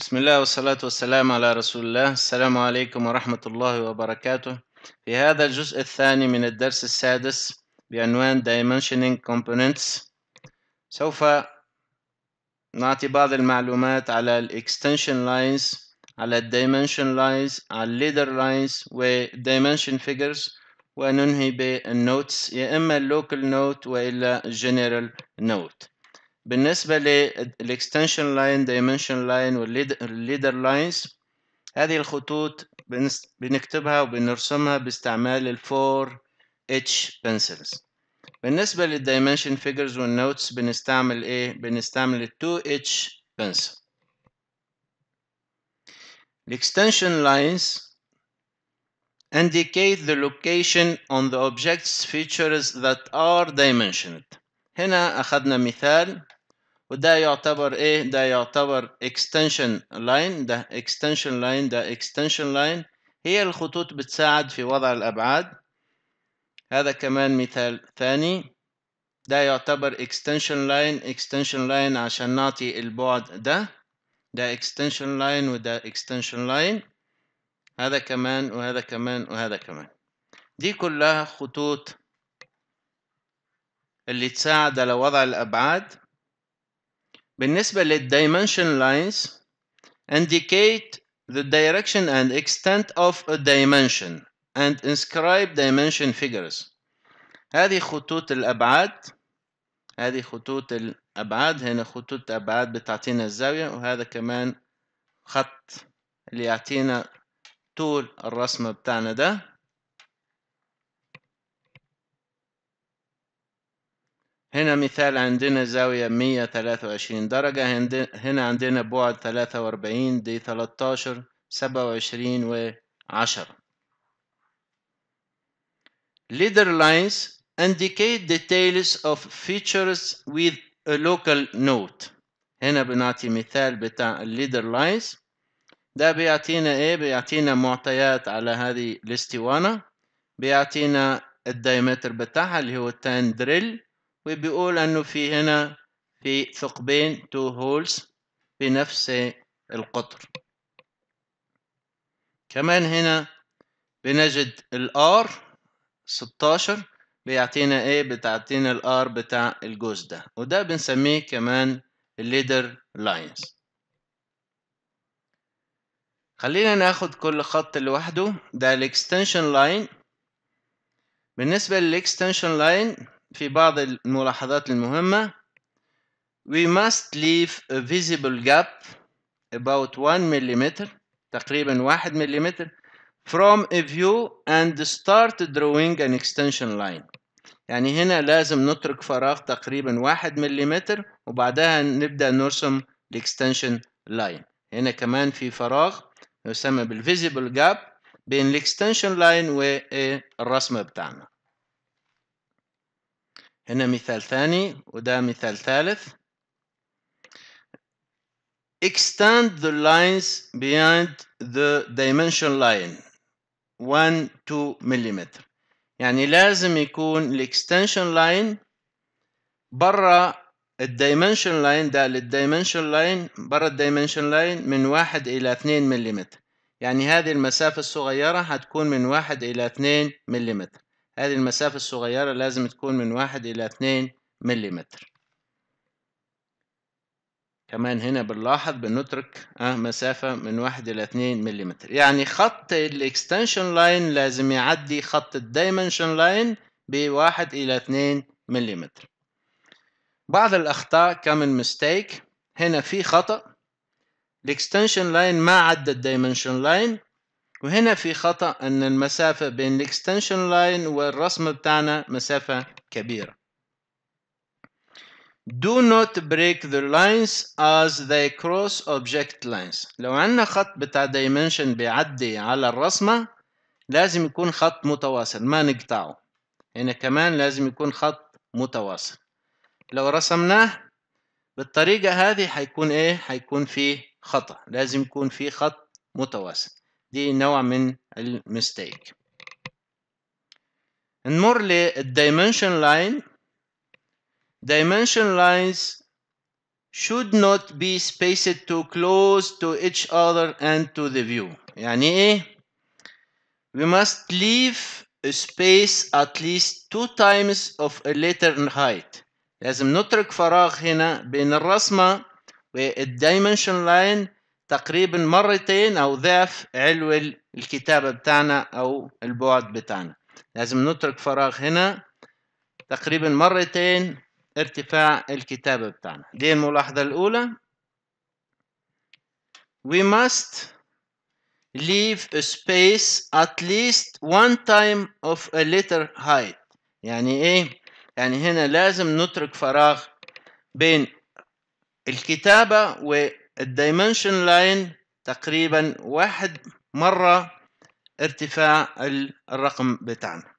بسم الله والصلاة والسلام على رسول الله السلام عليكم ورحمة الله وبركاته في هذا الجزء الثاني من الدرس السادس بعنوان Dimensioning Components سوف نعطي بعض المعلومات على ال Extension Lines على ال Dimension Lines على ال Leader Lines و Dimension Figures وننهي بالنوتس يا إما ال Local Note وإلا General Note بالنسبه للاكستنشن لاين دايمنشن لاين والليدر لاينز هذه الخطوط بنكتبها وبنرسمها باستعمال الفور اتش بنسلز بالنسبة للدايمنشن فيجرز والنوتس بنستعمل ايه؟ بنستعمل ال 2 اتش بنسل الاكستنشن لاينز indicate the location on the objects features that are dimensioned هنا أخذنا مثال وده يعتبر ايه ده يعتبر extension line ده extension line ده extension line هي الخطوط بتساعد في وضع الأبعاد هذا كمان مثال ثاني ده يعتبر extension line extension line عشان نعطي البعد ده ده extension line وده extension line هذا كمان وهذا كمان وهذا كمان دي كلها خطوط اللي تساعد على وضع الأبعاد بالنسبة Dimension lines indicate the direction and extent of a dimension and inscribe dimension figures هذه خطوط الأبعاد هذه خطوط الأبعاد هنا خطوط الأبعاد بتعطينا الزاوية وهذا كمان خط اللي يعطينا طول الرسمة بتاعنا ده هنا مثال عندنا زاوية 123 درجة هنا عندنا بعد 43 دي 13 27 و 10 leader lines indicate details of features with a local note هنا بنعطي مثال بتاع leader lines ده بيعطينا ايه بيعطينا معطيات على هذه الاستوانة بيعطينا الدايمتر بتاعها اللي هو 10 drill وبيقول انه في هنا في ثقبين تو هولز في نفس القطر كمان هنا بنجد الار 16 بيعطينا ايه بتعطينا الار بتاع الجزء ده وده بنسميه كمان الليدر لاينز خلينا ناخد كل خط لوحده ده الاكستنشن لاين بالنسبة للاكستنشن لاين في بعض الملاحظات المهمة we must leave a visible gap about 1 mm تقريبا 1 ملم from a view and start drawing an extension line يعني هنا لازم نترك فراغ تقريبا 1 ملم وبعدها نبدأ نرسم الاكستنشن لاين هنا كمان في فراغ يسمى بالفيزيبل جاب بين الاكستنشن لاين والرسمة بتاعنا هنا مثال ثاني وده مثال ثالث extend the lines behind the dimension line 1 2 mm يعني لازم يكون الاكستنشن لاين برا الدايمنشن لاين ده للدايمنشن لاين برا الدايمنشن لاين من واحد إلى 2 مليمتر يعني هذه المسافة الصغيرة هتكون من واحد إلى 2 مليمتر هذه المسافة الصغيرة لازم تكون من واحد إلى اثنين مليمتر كمان هنا بنلاحظ بنترك آه، مسافة من واحد إلى اثنين مليمتر يعني خط الاكستنشن لاين لازم يعدي خط الدايمنشن لاين بواحد إلى اثنين مليمتر بعض الأخطاء كمان مستيك هنا في خطأ الاكستنشن لاين ما عدى الدايمنشن لاين وهنا في خطأ أن المسافة بين الاكستنشن لاين والرسم بتاعنا مسافة كبيرة Do not break the lines as they cross object lines لو عندنا خط بتاع dimension بيعدي على الرسمة لازم يكون خط متواصل ما نقطعه هنا كمان لازم يكون خط متواصل لو رسمناه بالطريقة هذه هيكون ايه هيكون فيه خطأ لازم يكون فيه خط متواصل دي نوع من المستيك a dimension line dimension lines should not be spaced too close to each other and to the view يعني ايه we must leave a space at least two times of a letter height لازم نترك فراغ هنا بين الرسمة dimension line تقريبا مرتين او ضعف علو الكتابة بتاعنا او البعد بتاعنا لازم نترك فراغ هنا تقريبا مرتين ارتفاع الكتابة بتاعنا دي الملاحظة الأولى we must leave a space at least one time of a letter height يعني ايه يعني هنا لازم نترك فراغ بين الكتابة و الدايمنشن لاين تقريبا واحد مرة ارتفاع الرقم بتاعنا